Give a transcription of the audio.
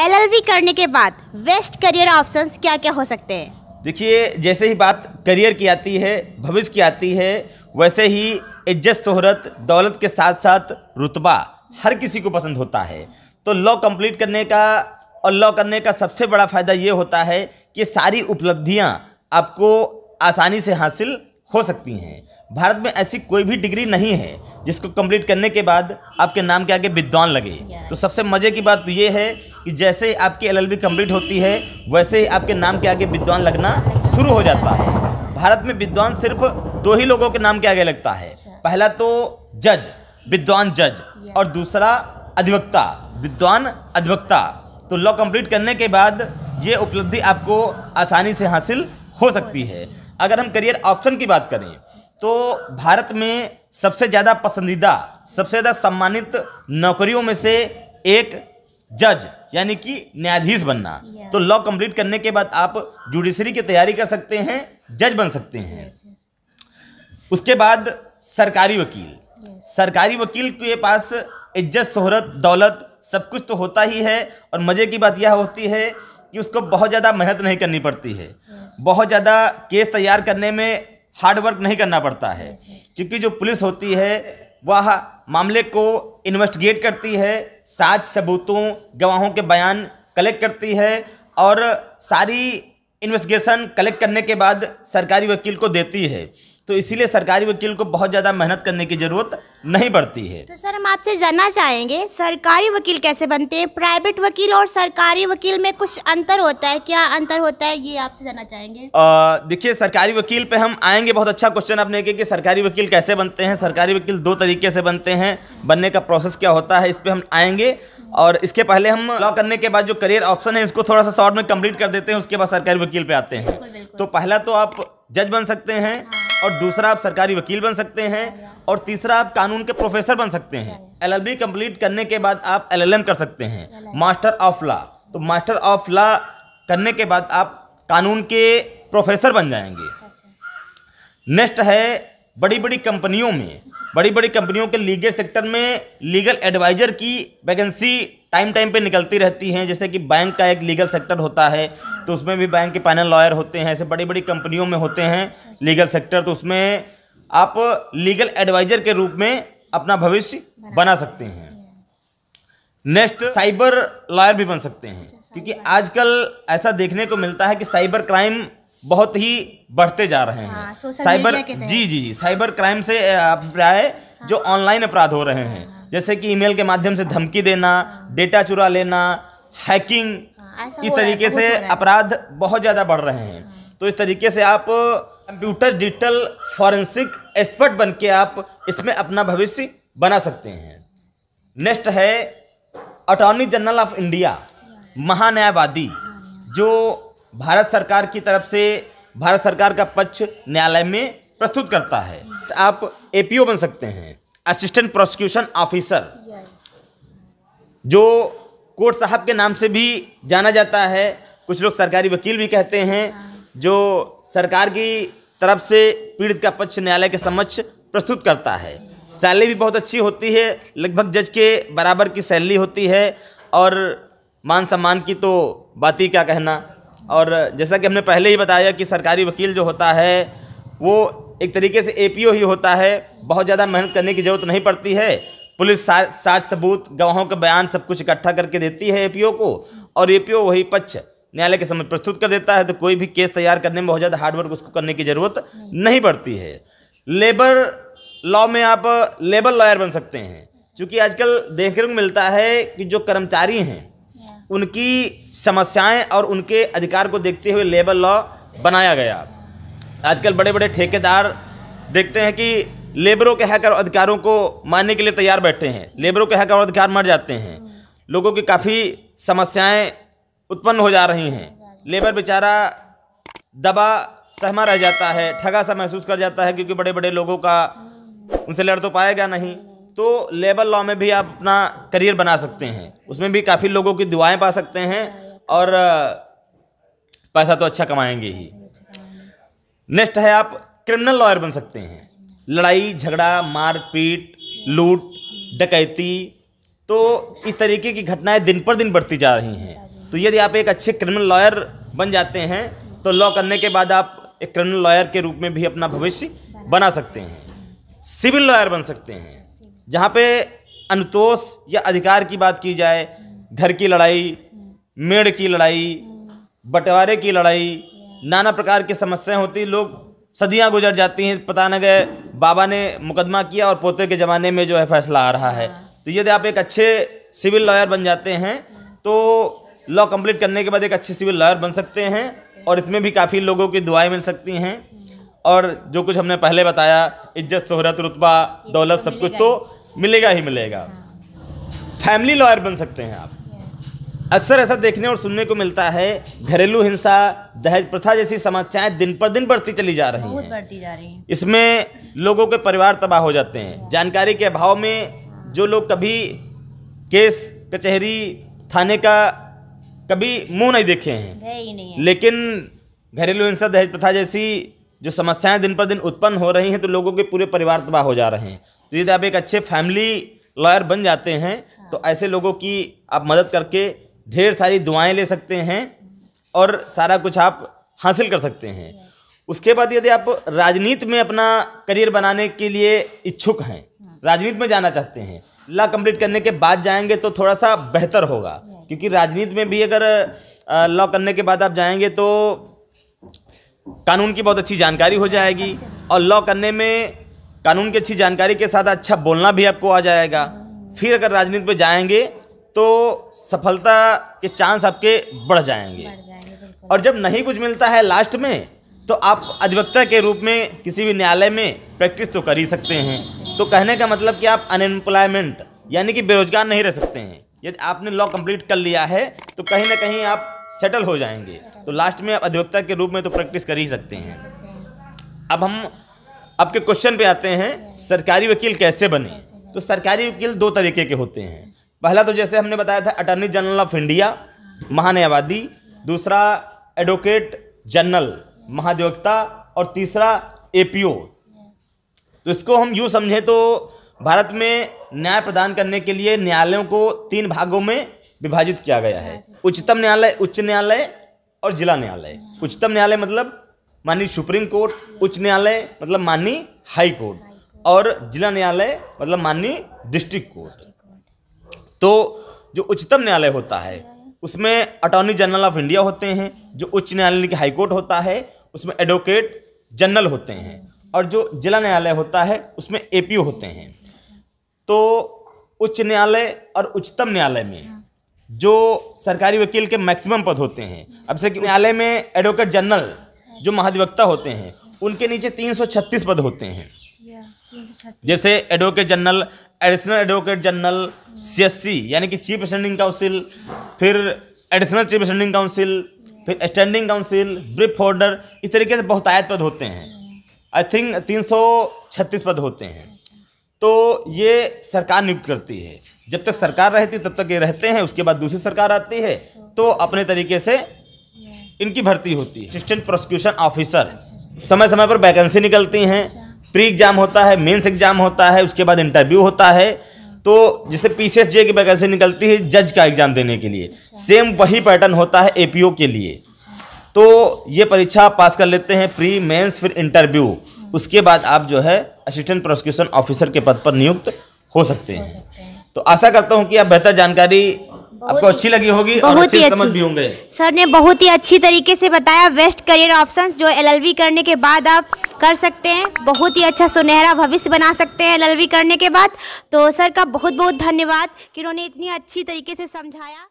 LLB करने के बाद वेस्ट करियर ऑप्शंस क्या क्या हो सकते हैं देखिए जैसे ही बात करियर की आती है भविष्य की आती है वैसे ही इज्जत शोहरत दौलत के साथ साथ रुतबा हर किसी को पसंद होता है तो लॉ कंप्लीट करने का और लॉ करने का सबसे बड़ा फ़ायदा ये होता है कि सारी उपलब्धियाँ आपको आसानी से हासिल हो सकती हैं भारत में ऐसी कोई भी डिग्री नहीं है जिसको कंप्लीट करने के बाद आपके नाम के आगे विद्वान लगे तो सबसे मज़े की बात तो ये है कि जैसे ही आपकी एल कंप्लीट होती है वैसे ही आपके नाम के आगे विद्वान लगना शुरू हो जाता है भारत में विद्वान सिर्फ दो ही लोगों के नाम के आगे लगता है अच्छा। पहला तो जज विद्वान जज और दूसरा अधिवक्ता विद्वान अधिवक्ता तो लॉ कंप्लीट करने के बाद ये उपलब्धि आपको आसानी से हासिल हो सकती है अगर हम करियर ऑप्शन की बात करें तो भारत में सबसे ज़्यादा पसंदीदा सबसे ज़्यादा सम्मानित नौकरियों में से एक जज यानी कि न्यायाधीश बनना तो लॉ कंप्लीट करने के बाद आप जुडिशरी की तैयारी कर सकते हैं जज बन सकते हैं उसके बाद सरकारी वकील सरकारी वकील के पास इज्जत शोहरत दौलत सब कुछ तो होता ही है और मज़े की बात यह होती है कि उसको बहुत ज़्यादा मेहनत नहीं करनी पड़ती है बहुत ज़्यादा केस तैयार करने में हार्डवर्क नहीं करना पड़ता है क्योंकि जो पुलिस होती है वह मामले को इन्वेस्टिगेट करती है साज सबूतों गवाहों के बयान कलेक्ट करती है और सारी इन्वेस्टिगेशन कलेक्ट करने के बाद सरकारी वकील को देती है तो इसीलिए सरकारी वकील को बहुत ज़्यादा मेहनत करने की ज़रूरत नहीं पड़ती है तो सर हम आपसे जानना चाहेंगे सरकारी वकील कैसे बनते हैं प्राइवेट वकील और सरकारी वकील में कुछ अंतर होता है क्या अंतर होता है ये आपसे जानना चाहेंगे देखिए सरकारी वकील पे हम आएंगे बहुत अच्छा क्वेश्चन आपने के कि सरकारी वकील कैसे बनते हैं सरकारी वकील दो तरीके से बनते हैं बनने का प्रोसेस क्या होता है इस पर हम आएंगे और इसके पहले हम लॉ करने के बाद जो करियर ऑप्शन है इसको थोड़ा सा शॉर्ट में कंप्लीट कर देते हैं उसके बाद सरकारी वकील पे आते हैं तो पहला तो आप जज बन सकते हैं हाँ। और दूसरा आप सरकारी वकील बन सकते हैं और तीसरा आप कानून के प्रोफेसर बन सकते हैं एल एल कंप्लीट करने के बाद आप एल कर सकते हैं मास्टर ऑफ लॉ तो मास्टर ऑफ लॉ करने के बाद आप कानून के प्रोफेसर बन जाएंगे नेक्स्ट है बड़ी बड़ी कंपनियों में बड़ी बड़ी कंपनियों के लीगल सेक्टर में लीगल एडवाइजर की वैकेंसी टाइम टाइम पे निकलती रहती हैं जैसे कि बैंक का एक लीगल सेक्टर होता है तो उसमें भी बैंक के पैनल लॉयर होते हैं ऐसे बड़ी बड़ी कंपनियों में होते हैं लीगल सेक्टर तो उसमें आप लीगल एडवाइजर के रूप में अपना भविष्य बना सकते हैं नेक्स्ट साइबर लॉयर भी बन सकते हैं क्योंकि आजकल ऐसा देखने को मिलता है कि साइबर क्राइम बहुत ही बढ़ते जा रहे हैं हाँ, साइबर जी जी जी साइबर क्राइम से अभिप्राय हाँ, जो ऑनलाइन अपराध हो रहे हैं हाँ, जैसे कि ईमेल के माध्यम से धमकी देना हाँ। डेटा चुरा लेना हैकिंग हाँ, इस तरीके से अपराध बहुत ज़्यादा बढ़ रहे हैं हाँ। तो इस तरीके से आप कंप्यूटर डिजिटल फॉरेंसिक एक्सपर्ट बन के आप इसमें अपना भविष्य बना सकते हैं नेक्स्ट है अटॉर्नी जनरल ऑफ इंडिया महान्यायवादी जो भारत सरकार की तरफ से भारत सरकार का पक्ष न्यायालय में प्रस्तुत करता है तो आप एपीओ बन सकते हैं असिस्टेंट प्रोसिक्यूशन ऑफिसर जो कोर्ट साहब के नाम से भी जाना जाता है कुछ लोग सरकारी वकील भी कहते हैं जो सरकार की तरफ से पीड़ित का पक्ष न्यायालय के समक्ष प्रस्तुत करता है सैलरी भी बहुत अच्छी होती है लगभग जज के बराबर की सैलरी होती है और मान सम्मान की तो बात ही क्या कहना और जैसा कि हमने पहले ही बताया कि सरकारी वकील जो होता है वो एक तरीके से एपीओ ही होता है बहुत ज़्यादा मेहनत करने की ज़रूरत नहीं पड़ती है पुलिस साज सबूत गवाहों के बयान सब कुछ इकट्ठा करके देती है एपीओ को और एपीओ वही पक्ष न्यायालय के समय प्रस्तुत कर देता है तो कोई भी केस तैयार करने में बहुत ज़्यादा हार्डवर्क उसको करने की ज़रूरत नहीं पड़ती है लेबर लॉ में आप लेबर लॉयर बन सकते हैं क्योंकि आजकल देखने को मिलता है कि जो कर्मचारी हैं उनकी समस्याएं और उनके अधिकार को देखते हुए लेबर लॉ बनाया गया आजकल बड़े बड़े ठेकेदार देखते हैं कि लेबरों के हक और अधिकारों को मानने के लिए तैयार बैठे हैं लेबरों के हक और अधिकार मर जाते हैं लोगों की काफ़ी समस्याएं उत्पन्न हो जा रही हैं लेबर बेचारा दबा सहमा रह जाता है ठगा सा महसूस कर जाता है क्योंकि बड़े बड़े लोगों का उनसे लड़ तो पाएगा नहीं तो लेबर लॉ में भी आप अपना करियर बना सकते हैं उसमें भी काफ़ी लोगों की दुआएं पा सकते हैं और पैसा तो अच्छा कमाएंगे ही नेक्स्ट है आप क्रिमिनल लॉयर बन सकते हैं लड़ाई झगड़ा मारपीट लूट डकैती तो इस तरीके की घटनाएं दिन पर दिन बढ़ती जा रही हैं तो यदि आप एक अच्छे क्रिमिनल लॉयर बन जाते हैं तो लॉ करने के बाद आप एक क्रिमिनल लॉयर के रूप में भी अपना भविष्य बना सकते हैं सिविल लॉयर बन सकते हैं जहाँ पे अनुतोष या अधिकार की बात की जाए घर की लड़ाई मेड़ की लड़ाई बंटवारे की लड़ाई नाना प्रकार की समस्याएं होती लोग सदियां गुजर जाती हैं पता न गए बाबा ने मुकदमा किया और पोते के ज़माने में जो है फैसला आ रहा है हाँ। तो यदि आप एक अच्छे सिविल लॉयर बन जाते हैं तो लॉ कंप्लीट करने के बाद एक अच्छे सिविल लॉयर बन सकते हैं और इसमें भी काफ़ी लोगों की दुआएं मिल सकती हैं और जो कुछ हमने पहले बताया इज्जत शहरत रुतबा दौलत सब कुछ तो मिलेगा ही मिलेगा फैमिली लॉयर बन सकते हैं आप अक्सर ऐसा देखने और सुनने को मिलता है घरेलू हिंसा दहेज प्रथा जैसी समस्याएं दिन पर दिन बढ़ती चली जा रही हैं बढ़ती जा रही इसमें लोगों के परिवार तबाह हो जाते हैं जानकारी के अभाव में जो लोग कभी केस कचहरी थाने का कभी मुंह नहीं देखे हैं नहीं है। लेकिन घरेलू हिंसा दहेज प्रथा जैसी जो समस्याएं दिन पर दिन उत्पन्न हो रही हैं तो लोगों के पूरे परिवार तबाह हो जा रहे हैं तो यदि आप एक अच्छे फैमिली लॉयर बन जाते हैं तो हाँ। ऐसे लोगों की आप मदद करके ढेर सारी दुआएं ले सकते हैं और सारा कुछ आप हासिल कर सकते हैं उसके बाद यदि आप राजनीति में अपना करियर बनाने के लिए इच्छुक हैं हाँ। राजनीति में जाना चाहते हैं ला कंप्लीट करने के बाद जाएंगे तो थोड़ा सा बेहतर होगा क्योंकि राजनीति में भी अगर लॉ करने के बाद आप जाएंगे तो कानून की बहुत अच्छी जानकारी हो जाएगी और लॉ करने में कानून की अच्छी जानकारी के साथ अच्छा बोलना भी आपको आ जाएगा फिर अगर राजनीति में जाएंगे तो सफलता के चांस आपके बढ़ जाएंगे और जब नहीं कुछ मिलता है लास्ट में तो आप अधिवक्ता के रूप में किसी भी न्यायालय में प्रैक्टिस तो कर ही सकते हैं तो कहने का मतलब कि आप अनएम्प्लॉयमेंट यानी कि बेरोजगार नहीं रह सकते हैं यदि आपने लॉ कंप्लीट कर लिया है तो कहीं ना कहीं आप सेटल हो जाएंगे तो लास्ट में आप अधिवक्ता के रूप में तो प्रैक्टिस कर ही सकते हैं अब हम आपके क्वेश्चन पे आते हैं सरकारी वकील कैसे बने तो सरकारी वकील दो तरीके के होते हैं पहला तो जैसे हमने बताया था अटॉर्नी जनरल ऑफ इंडिया महान्यायवादी दूसरा एडवोकेट जनरल महाधिवक्ता और तीसरा एपीओ तो इसको हम यूँ समझें तो भारत में न्याय प्रदान करने के लिए न्यायालयों को तीन भागों में विभाजित किया गया है उच्चतम न्यायालय उच्च न्यायालय और जिला न्यायालय उच्चतम न्यायालय मतलब माननीय सुप्रीम कोर्ट उच्च न्यायालय मतलब माननीय हाई कोर्ट और जिला न्यायालय मतलब माननीय डिस्ट्रिक्ट कोर्ट तो जो उच्चतम न्यायालय होता है उसमें अटॉर्नी जनरल ऑफ इंडिया होते हैं जो उच्च न्यायालय की हाई कोर्ट होता है उसमें एडवोकेट जनरल होते हैं और जो जिला न्यायालय होता है उसमें एपीओ होते हैं तो उच्च न्यायालय और उच्चतम न्यायालय में जो सरकारी वकील के मैक्सिमम पद होते हैं अब से न्यायालय में एडवोकेट जनरल जो महाधिवक्ता होते हैं उनके नीचे 336 पद होते हैं जैसे advocate general additional advocate general CSC यानी कि चीफ स्टैंडिंग काउंसिल फिर एडिशनल चीफ स्टैंडिंग काउंसिल फिर स्टैंडिंग काउंसिल ब्रिफ होल्डर इस तरीके से बहुतायत पद होते हैं आई थिंक तीन सौ छत्तीस पद होते हैं तो ये सरकार नियुक्त करती है जब तक सरकार रहती तब तक ये रहते हैं उसके बाद दूसरी सरकार आती है तो अपने तरीके से इनकी भर्ती होती है असिस्टेंट प्रोसिक्यूशन ऑफिसर समय समय पर वैकेंसी निकलती हैं प्री अच्छा। एग्जाम होता है मेंस एग्जाम होता है उसके बाद इंटरव्यू होता है तो जैसे पी सी एस जे की वैकेंसी निकलती है जज का एग्जाम देने के लिए सेम अच्छा। वही पैटर्न होता है ए पी ओ के लिए अच्छा। तो ये परीक्षा पास कर लेते हैं प्री मेंस फिर इंटरव्यू उसके बाद आप जो है असिस्टेंट प्रोसिक्यूशन ऑफिसर के पद पर नियुक्त हो सकते हैं तो आशा करता हूँ कि आप बेहतर जानकारी आपको अच्छी लगी होगी और अच्छी समझ भी होंगे सर ने बहुत ही अच्छी तरीके से बताया वेस्ट करियर ऑप्शंस जो एलएलबी करने के बाद आप कर सकते हैं बहुत ही अच्छा सुनहरा भविष्य बना सकते हैं एलएलबी करने के बाद तो सर का बहुत बहुत धन्यवाद कि उन्होंने इतनी अच्छी तरीके से समझाया